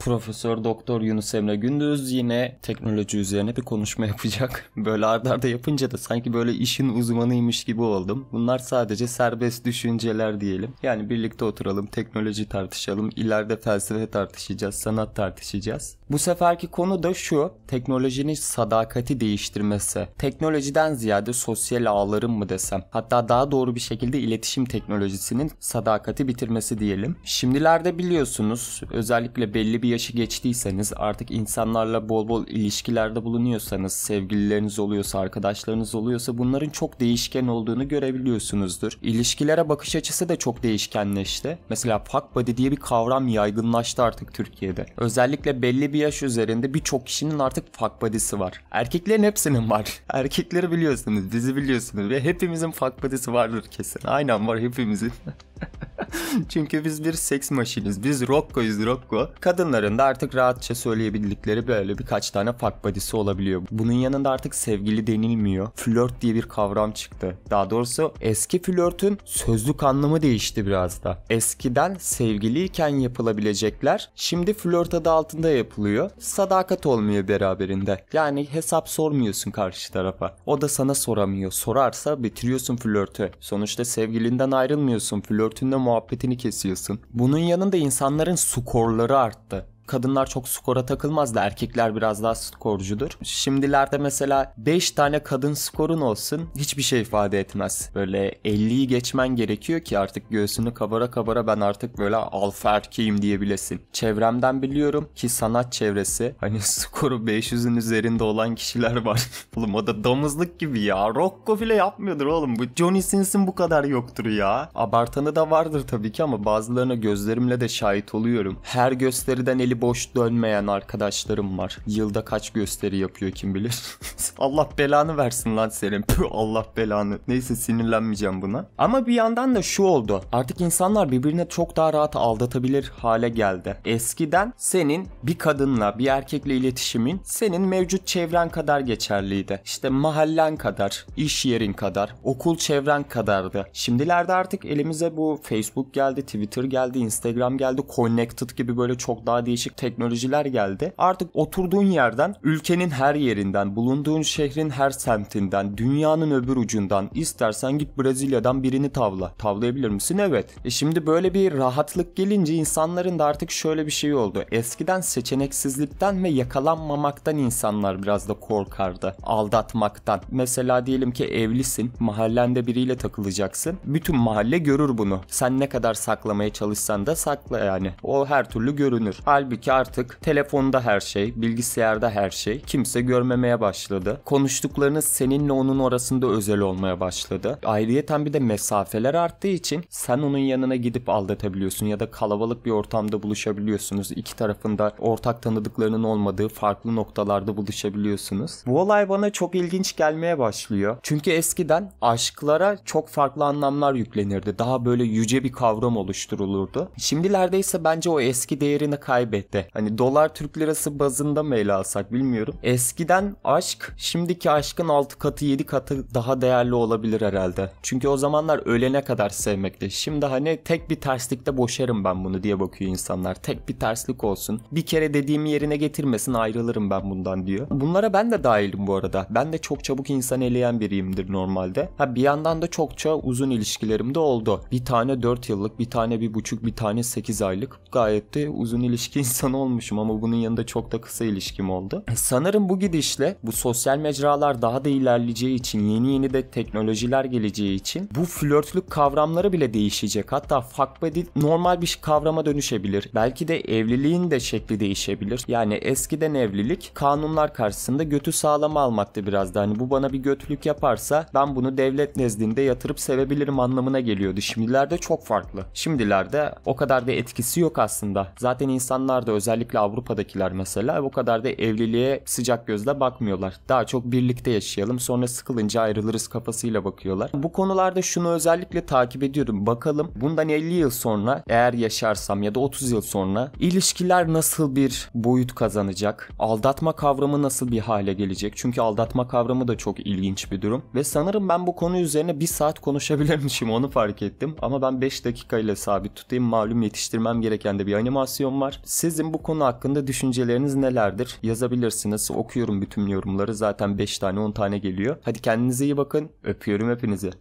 Profesör Doktor Yunus Emre Gündüz yine teknoloji üzerine bir konuşma yapacak. Böyle ardarda yapınca da sanki böyle işin uzmanıymış gibi oldum. Bunlar sadece serbest düşünceler diyelim. Yani birlikte oturalım, teknoloji tartışalım, ileride felsefe tartışacağız, sanat tartışacağız. Bu seferki konu da şu, teknolojinin sadakati değiştirmesi. Teknolojiden ziyade sosyal ağların mı desem, hatta daha doğru bir şekilde iletişim teknolojisinin sadakati bitirmesi diyelim. Şimdilerde biliyorsunuz özellikle belli bir yaşı geçtiyseniz artık insanlarla bol bol ilişkilerde bulunuyorsanız, sevgilileriniz oluyorsa, arkadaşlarınız oluyorsa bunların çok değişken olduğunu görebiliyorsunuzdur. İlişkilere bakış açısı da çok değişkenleşti. Mesela fuck buddy diye bir kavram yaygınlaştı artık Türkiye'de. Özellikle belli bir yaş üzerinde birçok kişinin artık fuck buddy'si var. Erkeklerin hepsinin var. Erkekleri biliyorsunuz, bizi biliyorsunuz ve hepimizin fuck buddy'si vardır kesin. Aynen var hepimizin. Çünkü biz bir seks maşiniz. Biz Rocco'yuz Rocco. Kadınların da artık rahatça söyleyebildikleri böyle birkaç tane fuck body'si olabiliyor. Bunun yanında artık sevgili denilmiyor. Flört diye bir kavram çıktı. Daha doğrusu eski flörtün sözlük anlamı değişti biraz da. Eskiden sevgiliyken yapılabilecekler şimdi flört adı altında yapılıyor. Sadakat olmuyor beraberinde. Yani hesap sormuyorsun karşı tarafa. O da sana soramıyor. Sorarsa bitiriyorsun flörtü. Sonuçta sevgilinden ayrılmıyorsun. Flörtünle muhabbet muhabbetini kesiyorsun. Bunun yanında insanların skorları arttı kadınlar çok skora takılmaz da erkekler biraz daha skorcudur. Şimdilerde mesela 5 tane kadın skorun olsun hiçbir şey ifade etmez. Böyle 50'yi geçmen gerekiyor ki artık göğsünü kabara kabara ben artık böyle alfa erkeğim diyebilesin. Çevremden biliyorum ki sanat çevresi hani skoru 500'ün üzerinde olan kişiler var. oğlum o da damızlık gibi ya. Rocco bile yapmıyordur oğlum. Bu Johnny Sins'in bu kadar yoktur ya. Abartanı da vardır tabii ki ama bazılarına gözlerimle de şahit oluyorum. Her gösteriden eli boş dönmeyen arkadaşlarım var. Yılda kaç gösteri yapıyor kim bilir. Allah belanı versin lan senin. Allah belanı. Neyse sinirlenmeyeceğim buna. Ama bir yandan da şu oldu. Artık insanlar birbirine çok daha rahat aldatabilir hale geldi. Eskiden senin bir kadınla bir erkekle iletişimin senin mevcut çevren kadar geçerliydi. İşte mahallen kadar, iş yerin kadar, okul çevren kadardı. Şimdilerde artık elimize bu Facebook geldi, Twitter geldi, Instagram geldi, Connected gibi böyle çok daha değişik teknolojik teknolojiler geldi. Artık oturduğun yerden, ülkenin her yerinden, bulunduğun şehrin her semtinden, dünyanın öbür ucundan istersen git Brezilya'dan birini tavla. Tavlayabilir misin? Evet. E şimdi böyle bir rahatlık gelince insanların da artık şöyle bir şey oldu. Eskiden seçeneksizlikten ve yakalanmamaktan insanlar biraz da korkardı. Aldatmaktan. Mesela diyelim ki evlisin, mahallende biriyle takılacaksın. Bütün mahalle görür bunu. Sen ne kadar saklamaya çalışsan da sakla yani. O her türlü görünür. Halbuki Halbuki artık telefonda her şey, bilgisayarda her şey. Kimse görmemeye başladı. Konuştuklarınız seninle onun arasında özel olmaya başladı. Ayrıyeten bir de mesafeler arttığı için sen onun yanına gidip aldatabiliyorsun ya da kalabalık bir ortamda buluşabiliyorsunuz. İki tarafında ortak tanıdıklarının olmadığı farklı noktalarda buluşabiliyorsunuz. Bu olay bana çok ilginç gelmeye başlıyor. Çünkü eskiden aşklara çok farklı anlamlar yüklenirdi. Daha böyle yüce bir kavram oluşturulurdu. Şimdilerde ise bence o eski değerini kaybetti tarihte. Hani dolar Türk lirası bazında mı ele alsak bilmiyorum. Eskiden aşk şimdiki aşkın 6 katı 7 katı daha değerli olabilir herhalde. Çünkü o zamanlar ölene kadar sevmekti. Şimdi hani tek bir terslikte boşarım ben bunu diye bakıyor insanlar. Tek bir terslik olsun. Bir kere dediğimi yerine getirmesin ayrılırım ben bundan diyor. Bunlara ben de dahilim bu arada. Ben de çok çabuk insan eleyen biriyimdir normalde. Ha bir yandan da çokça uzun ilişkilerim de oldu. Bir tane 4 yıllık, bir tane 1,5, bir, bir tane 8 aylık. Gayet de uzun ilişki insan olmuşum ama bunun yanında çok da kısa ilişkim oldu. Sanırım bu gidişle bu sosyal mecralar daha da ilerleyeceği için yeni yeni de teknolojiler geleceği için bu flörtlük kavramları bile değişecek. Hatta fuck buddy normal bir kavrama dönüşebilir. Belki de evliliğin de şekli değişebilir. Yani eskiden evlilik kanunlar karşısında götü sağlam almaktı biraz da. Hani bu bana bir götlük yaparsa ben bunu devlet nezdinde yatırıp sevebilirim anlamına geliyordu. Şimdilerde çok farklı. Şimdilerde o kadar da etkisi yok aslında. Zaten insanlar insanlar da özellikle Avrupa'dakiler mesela o kadar da evliliğe sıcak gözle bakmıyorlar. Daha çok birlikte yaşayalım sonra sıkılınca ayrılırız kafasıyla bakıyorlar. Bu konularda şunu özellikle takip ediyorum. Bakalım bundan 50 yıl sonra eğer yaşarsam ya da 30 yıl sonra ilişkiler nasıl bir boyut kazanacak? Aldatma kavramı nasıl bir hale gelecek? Çünkü aldatma kavramı da çok ilginç bir durum. Ve sanırım ben bu konu üzerine bir saat konuşabilirmişim onu fark ettim. Ama ben 5 dakika ile sabit tutayım. Malum yetiştirmem gereken de bir animasyon var. Siz sizin bu konu hakkında düşünceleriniz nelerdir? Yazabilirsiniz. Okuyorum bütün yorumları. Zaten 5 tane 10 tane geliyor. Hadi kendinize iyi bakın. Öpüyorum hepinizi.